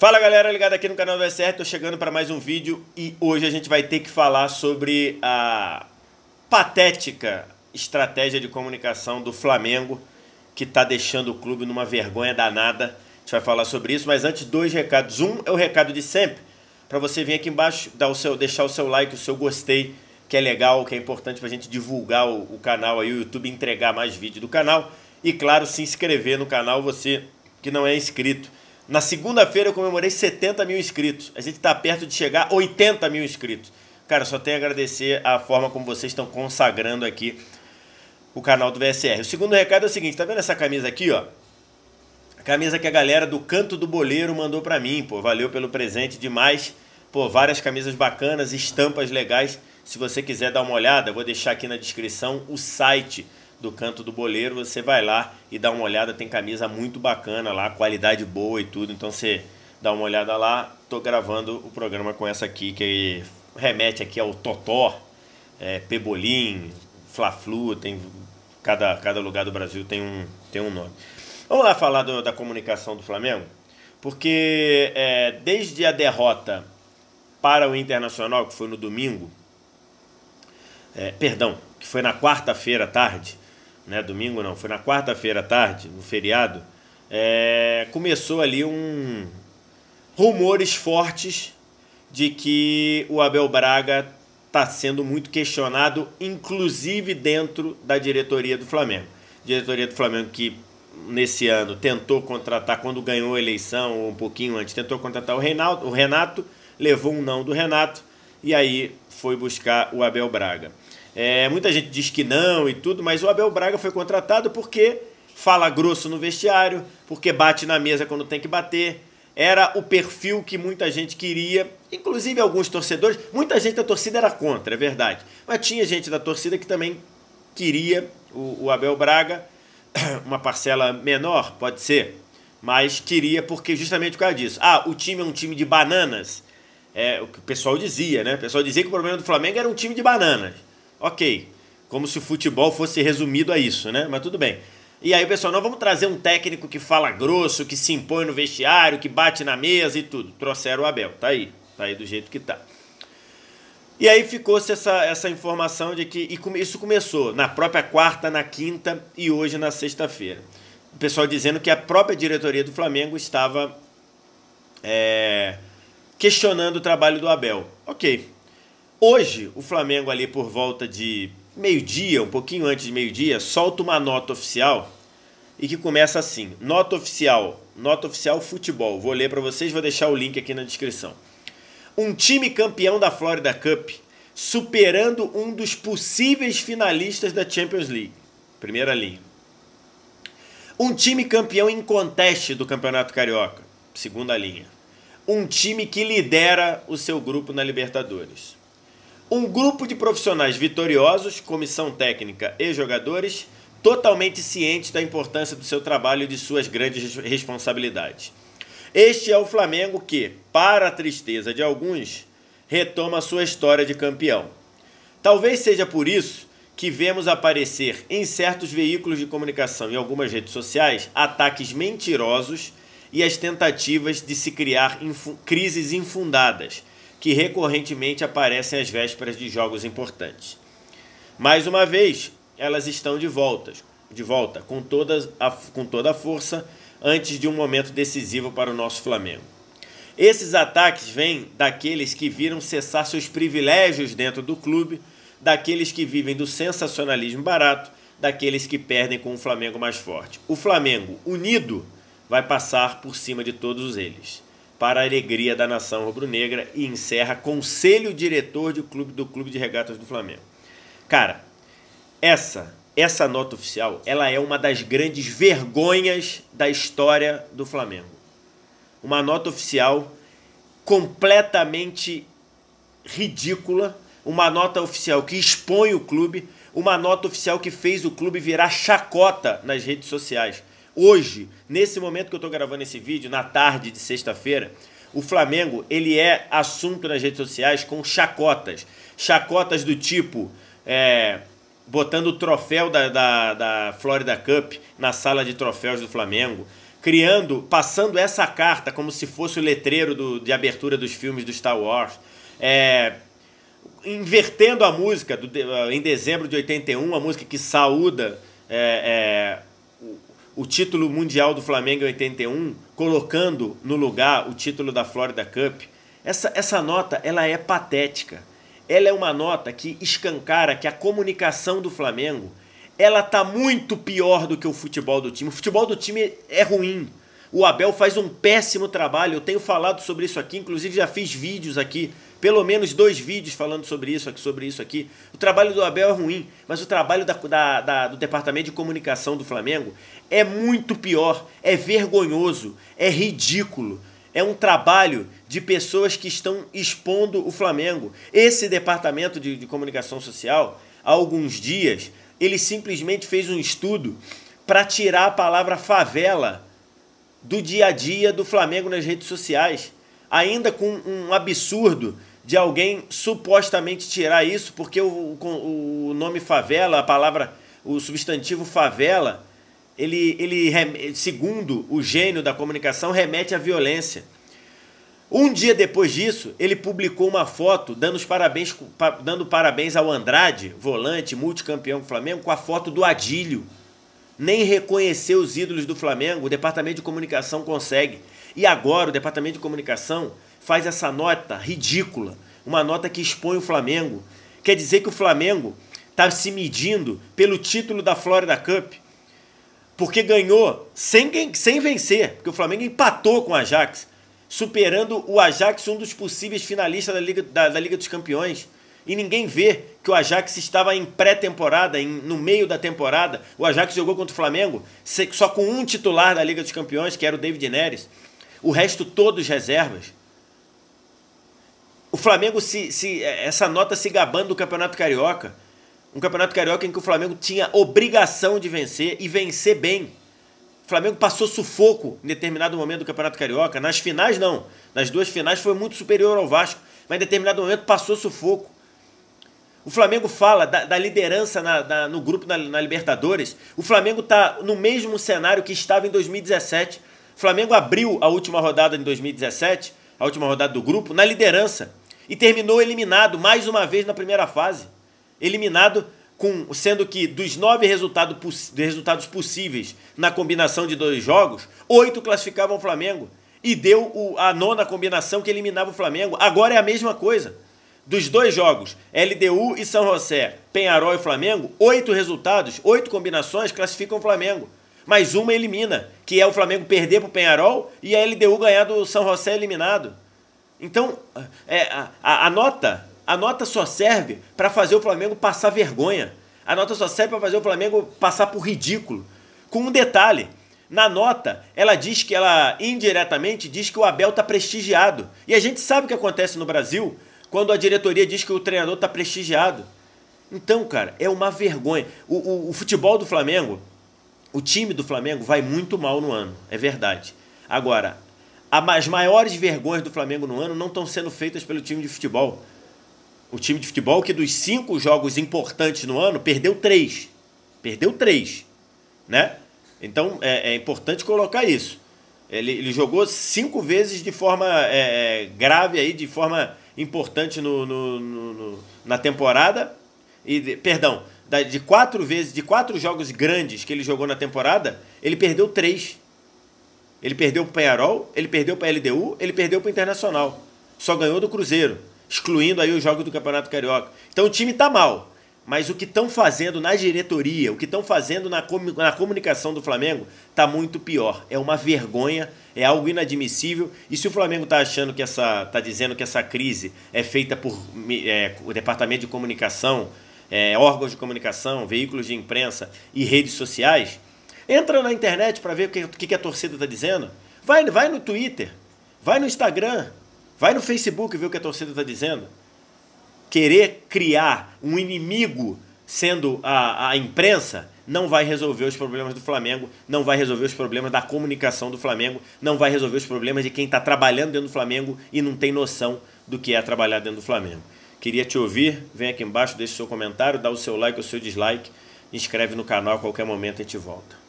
Fala galera, ligado aqui no canal do certo, tô chegando para mais um vídeo e hoje a gente vai ter que falar sobre a patética estratégia de comunicação do Flamengo que tá deixando o clube numa vergonha danada. A gente vai falar sobre isso, mas antes dois recados. Um é o recado de sempre, para você vir aqui embaixo, dar o seu, deixar o seu like, o seu gostei, que é legal, que é importante para a gente divulgar o, o canal aí, o YouTube entregar mais vídeo do canal e claro, se inscrever no canal você que não é inscrito. Na segunda-feira eu comemorei 70 mil inscritos. A gente está perto de chegar a 80 mil inscritos. Cara, só tenho a agradecer a forma como vocês estão consagrando aqui o canal do VSR. O segundo recado é o seguinte, tá vendo essa camisa aqui, ó? A camisa que a galera do Canto do Boleiro mandou para mim, pô, valeu pelo presente demais. Pô, várias camisas bacanas, estampas legais. Se você quiser dar uma olhada, vou deixar aqui na descrição o site do Canto do Boleiro, você vai lá e dá uma olhada, tem camisa muito bacana lá, qualidade boa e tudo, então você dá uma olhada lá. Tô gravando o programa com essa aqui que remete aqui ao Totó, é, Pebolim, Fla-Flu, tem cada, cada lugar do Brasil tem um, tem um nome. Vamos lá falar do, da comunicação do Flamengo? Porque é, desde a derrota para o Internacional, que foi no domingo, é, perdão, que foi na quarta-feira à tarde, né, domingo não, foi na quarta-feira à tarde, no feriado, é, começou ali um rumores fortes de que o Abel Braga está sendo muito questionado, inclusive dentro da diretoria do Flamengo. Diretoria do Flamengo que nesse ano tentou contratar, quando ganhou a eleição, ou um pouquinho antes, tentou contratar o Renato, o Renato levou um não do Renato e aí foi buscar o Abel Braga. É, muita gente diz que não e tudo, mas o Abel Braga foi contratado porque fala grosso no vestiário, porque bate na mesa quando tem que bater. Era o perfil que muita gente queria, inclusive alguns torcedores. Muita gente da torcida era contra, é verdade. Mas tinha gente da torcida que também queria o, o Abel Braga, uma parcela menor, pode ser, mas queria porque justamente por causa disso. Ah, o time é um time de bananas. É o que o pessoal dizia, né? O pessoal dizia que o problema do Flamengo era um time de bananas. Ok, como se o futebol fosse resumido a isso, né? Mas tudo bem. E aí, pessoal, nós vamos trazer um técnico que fala grosso, que se impõe no vestiário, que bate na mesa e tudo. Trouxeram o Abel, tá aí, tá aí do jeito que tá. E aí ficou-se essa, essa informação de que. E isso começou na própria quarta, na quinta e hoje na sexta-feira. O pessoal dizendo que a própria diretoria do Flamengo estava é, questionando o trabalho do Abel. Ok, Hoje, o Flamengo, ali por volta de meio-dia, um pouquinho antes de meio-dia, solta uma nota oficial e que começa assim: Nota oficial, nota oficial futebol. Vou ler para vocês, vou deixar o link aqui na descrição. Um time campeão da Florida Cup superando um dos possíveis finalistas da Champions League. Primeira linha. Um time campeão em conteste do Campeonato Carioca. Segunda linha. Um time que lidera o seu grupo na Libertadores. Um grupo de profissionais vitoriosos, comissão técnica e jogadores, totalmente cientes da importância do seu trabalho e de suas grandes responsabilidades. Este é o Flamengo que, para a tristeza de alguns, retoma sua história de campeão. Talvez seja por isso que vemos aparecer em certos veículos de comunicação e algumas redes sociais ataques mentirosos e as tentativas de se criar infu crises infundadas que recorrentemente aparecem às vésperas de jogos importantes. Mais uma vez, elas estão de volta, de volta com, toda a, com toda a força antes de um momento decisivo para o nosso Flamengo. Esses ataques vêm daqueles que viram cessar seus privilégios dentro do clube, daqueles que vivem do sensacionalismo barato, daqueles que perdem com o Flamengo mais forte. O Flamengo, unido, vai passar por cima de todos eles para a alegria da nação rubro-negra e encerra conselho diretor do clube do Clube de Regatas do Flamengo. Cara, essa essa nota oficial, ela é uma das grandes vergonhas da história do Flamengo. Uma nota oficial completamente ridícula, uma nota oficial que expõe o clube, uma nota oficial que fez o clube virar chacota nas redes sociais. Hoje, nesse momento que eu estou gravando esse vídeo, na tarde de sexta-feira, o Flamengo ele é assunto nas redes sociais com chacotas. Chacotas do tipo é, botando o troféu da, da, da Florida Cup na sala de troféus do Flamengo. Criando, passando essa carta como se fosse o letreiro do, de abertura dos filmes do Star Wars. É, invertendo a música do, em dezembro de 81, a música que saúda é, é, o título mundial do Flamengo em 81, colocando no lugar o título da Florida Cup. Essa, essa nota ela é patética. Ela é uma nota que escancara que a comunicação do Flamengo ela tá muito pior do que o futebol do time. O futebol do time é ruim. O Abel faz um péssimo trabalho. Eu tenho falado sobre isso aqui, inclusive já fiz vídeos aqui pelo menos dois vídeos falando sobre isso aqui, sobre isso aqui. O trabalho do Abel é ruim, mas o trabalho da, da, da, do departamento de comunicação do Flamengo é muito pior, é vergonhoso, é ridículo. É um trabalho de pessoas que estão expondo o Flamengo. Esse departamento de, de comunicação social, há alguns dias, ele simplesmente fez um estudo para tirar a palavra favela do dia a dia do Flamengo nas redes sociais, ainda com um absurdo de alguém supostamente tirar isso, porque o, o, o nome favela, a palavra, o substantivo favela, ele, ele, segundo o gênio da comunicação, remete à violência. Um dia depois disso, ele publicou uma foto dando, os parabéns, dando parabéns ao Andrade, volante, multicampeão do Flamengo, com a foto do Adílio. Nem reconhecer os ídolos do Flamengo, o departamento de comunicação consegue. E agora o Departamento de Comunicação faz essa nota ridícula, uma nota que expõe o Flamengo. Quer dizer que o Flamengo está se medindo pelo título da Florida Cup, porque ganhou sem, sem vencer, porque o Flamengo empatou com o Ajax, superando o Ajax, um dos possíveis finalistas da Liga, da, da Liga dos Campeões. E ninguém vê que o Ajax estava em pré-temporada, no meio da temporada. O Ajax jogou contra o Flamengo só com um titular da Liga dos Campeões, que era o David Neres o resto todos reservas. O Flamengo se, se é, essa nota se gabando do Campeonato Carioca, um Campeonato Carioca em que o Flamengo tinha obrigação de vencer e vencer bem. O Flamengo passou sufoco em determinado momento do Campeonato Carioca, nas finais não. Nas duas finais foi muito superior ao Vasco, mas em determinado momento passou sufoco. O Flamengo fala da, da liderança na, da, no grupo na, na Libertadores. O Flamengo está no mesmo cenário que estava em 2017. O Flamengo abriu a última rodada em 2017, a última rodada do grupo, na liderança e terminou eliminado mais uma vez na primeira fase. Eliminado com, sendo que dos nove resultado, resultados possíveis na combinação de dois jogos, oito classificavam o Flamengo. E deu o, a nona combinação que eliminava o Flamengo. Agora é a mesma coisa. Dos dois jogos, LDU e São José, Penharol e Flamengo, oito resultados, oito combinações classificam o Flamengo. Mas uma elimina, que é o Flamengo perder para o Penharol e a LDU ganhar do São José eliminado. Então, é, a, a, a nota a nota só serve para fazer o Flamengo passar vergonha. A nota só serve para fazer o Flamengo passar por ridículo. Com um detalhe, na nota, ela diz que ela indiretamente diz que o Abel está prestigiado. E a gente sabe o que acontece no Brasil quando a diretoria diz que o treinador está prestigiado. Então, cara, é uma vergonha. O, o, o futebol do Flamengo o time do Flamengo vai muito mal no ano, é verdade. Agora, as maiores vergonhas do Flamengo no ano não estão sendo feitas pelo time de futebol. O time de futebol que dos cinco jogos importantes no ano perdeu três, perdeu três, né? Então é, é importante colocar isso. Ele, ele, jogou cinco vezes de forma é, é grave aí, de forma importante no, no, no, na temporada. E perdão, de quatro vezes, de quatro jogos grandes que ele jogou na temporada, ele perdeu três. Ele perdeu para o Penharol, ele perdeu para a LDU, ele perdeu para o Internacional. Só ganhou do Cruzeiro, excluindo aí os jogos do Campeonato Carioca. Então o time está mal. Mas o que estão fazendo na diretoria, o que estão fazendo na, na comunicação do Flamengo, está muito pior. É uma vergonha, é algo inadmissível. E se o Flamengo está achando que essa. está dizendo que essa crise é feita por é, o departamento de comunicação, é, órgãos de comunicação, veículos de imprensa e redes sociais. Entra na internet para ver o que, que a torcida está dizendo. Vai, vai no Twitter, vai no Instagram, vai no Facebook ver o que a torcida está dizendo. Querer criar um inimigo sendo a, a imprensa não vai resolver os problemas do Flamengo, não vai resolver os problemas da comunicação do Flamengo, não vai resolver os problemas de quem está trabalhando dentro do Flamengo e não tem noção do que é trabalhar dentro do Flamengo. Queria te ouvir. Vem aqui embaixo, deixe seu comentário, dá o seu like, o seu dislike, inscreve no canal, a qualquer momento a gente volta.